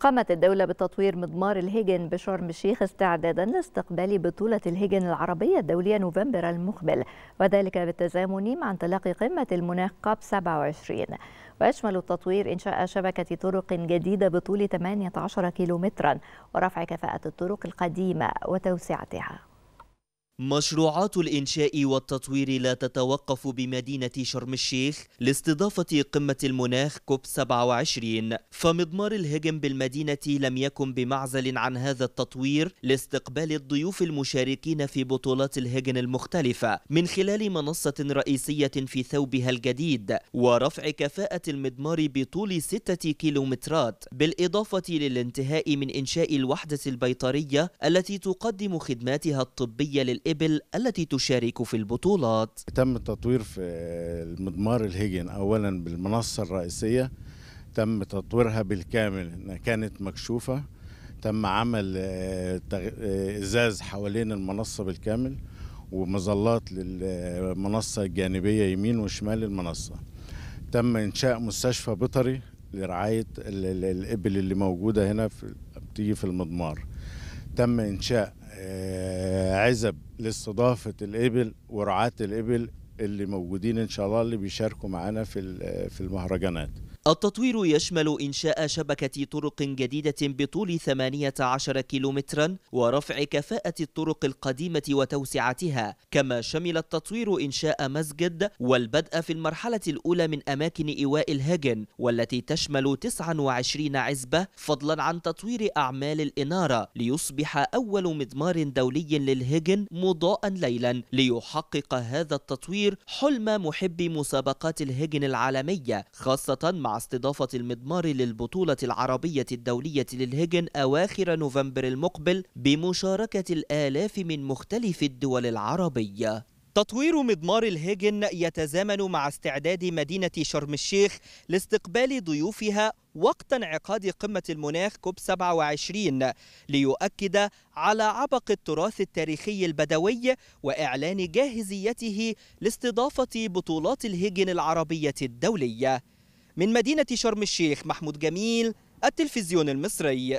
قامت الدولة بتطوير مضمار الهيجن بشرم الشيخ استعدادا لاستقبال بطولة الهيجن العربية الدولية نوفمبر المقبل وذلك بالتزامن مع انطلاق قمة المناخ كاب 27 ويشمل التطوير إنشاء شبكة طرق جديدة بطول 18 كيلومترا ورفع كفاءة الطرق القديمة وتوسعتها مشروعات الإنشاء والتطوير لا تتوقف بمدينة شرم الشيخ لاستضافة قمة المناخ كوب 27 فمضمار الهجم بالمدينة لم يكن بمعزل عن هذا التطوير لاستقبال الضيوف المشاركين في بطولات الهجن المختلفة من خلال منصة رئيسية في ثوبها الجديد ورفع كفاءة المضمار بطول 6 كيلومترات بالإضافة للانتهاء من إنشاء الوحدة البيطرية التي تقدم خدماتها الطبية للإنشاء الإبل التي تشارك في البطولات تم التطوير في المضمار الهجن أولا بالمنصة الرئيسية تم تطويرها بالكامل إنها كانت مكشوفة تم عمل آه، آه، إزاز حوالين المنصة بالكامل ومظلات للمنصة الجانبية يمين وشمال المنصة تم إنشاء مستشفى بيطري لرعاية الإبل اللي موجودة هنا في بتيجي في المضمار تم إنشاء آه، عزب لاستضافه الابل ورعاه الابل اللي موجودين ان شاء الله اللي بيشاركوا معانا في في المهرجانات التطوير يشمل إنشاء شبكة طرق جديدة بطول 18 كيلومترا ورفع كفاءة الطرق القديمة وتوسعتها كما شمل التطوير إنشاء مسجد والبدء في المرحلة الأولى من أماكن إيواء الهجن والتي تشمل 29 عزبة فضلا عن تطوير أعمال الإنارة ليصبح أول مضمار دولي للهجن مضاء ليلا ليحقق هذا التطوير حلم محبي مسابقات الهجن العالمية خاصة مع مع استضافة المضمار للبطولة العربية الدولية للهجن أواخر نوفمبر المقبل بمشاركة الآلاف من مختلف الدول العربية تطوير مضمار الهيجن يتزامن مع استعداد مدينة شرم الشيخ لاستقبال ضيوفها وقت انعقاد قمة المناخ كوب 27 ليؤكد على عبق التراث التاريخي البدوي وإعلان جاهزيته لاستضافة بطولات الهيجن العربية الدولية من مدينة شرم الشيخ محمود جميل التلفزيون المصري